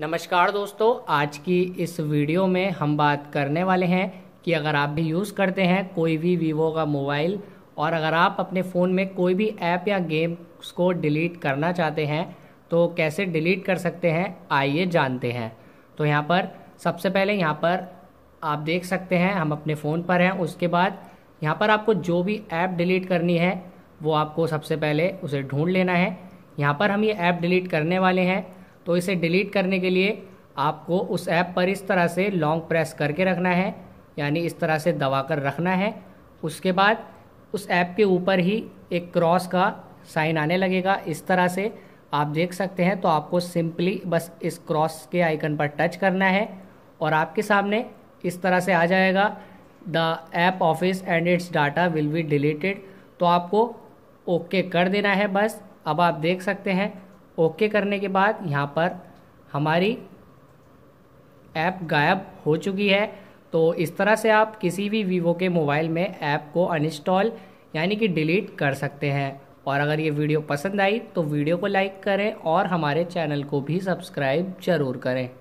नमस्कार दोस्तों आज की इस वीडियो में हम बात करने वाले हैं कि अगर आप भी यूज़ करते हैं कोई भी वीवो का मोबाइल और अगर आप अपने फ़ोन में कोई भी ऐप या गेम्स को डिलीट करना चाहते हैं तो कैसे डिलीट कर सकते हैं आइए जानते हैं तो यहाँ पर सबसे पहले यहाँ पर आप देख सकते हैं हम अपने फ़ोन पर हैं उसके बाद यहाँ पर आपको जो भी ऐप डिलीट करनी है वो आपको सबसे पहले उसे ढूंढ लेना है यहाँ पर हम ये ऐप डिलीट करने वाले हैं तो इसे डिलीट करने के लिए आपको उस ऐप पर इस तरह से लॉन्ग प्रेस करके रखना है यानी इस तरह से दबा कर रखना है उसके बाद उस ऐप के ऊपर ही एक क्रॉस का साइन आने लगेगा इस तरह से आप देख सकते हैं तो आपको सिंपली बस इस क्रॉस के आइकन पर टच करना है और आपके सामने इस तरह से आ जाएगा the app office and its data will be deleted तो आपको ओके okay कर देना है बस अब आप देख सकते हैं ओके करने के बाद यहाँ पर हमारी ऐप गायब हो चुकी है तो इस तरह से आप किसी भी वीवो के मोबाइल में ऐप को अनइंस्टॉल यानी कि डिलीट कर सकते हैं और अगर ये वीडियो पसंद आई तो वीडियो को लाइक करें और हमारे चैनल को भी सब्सक्राइब ज़रूर करें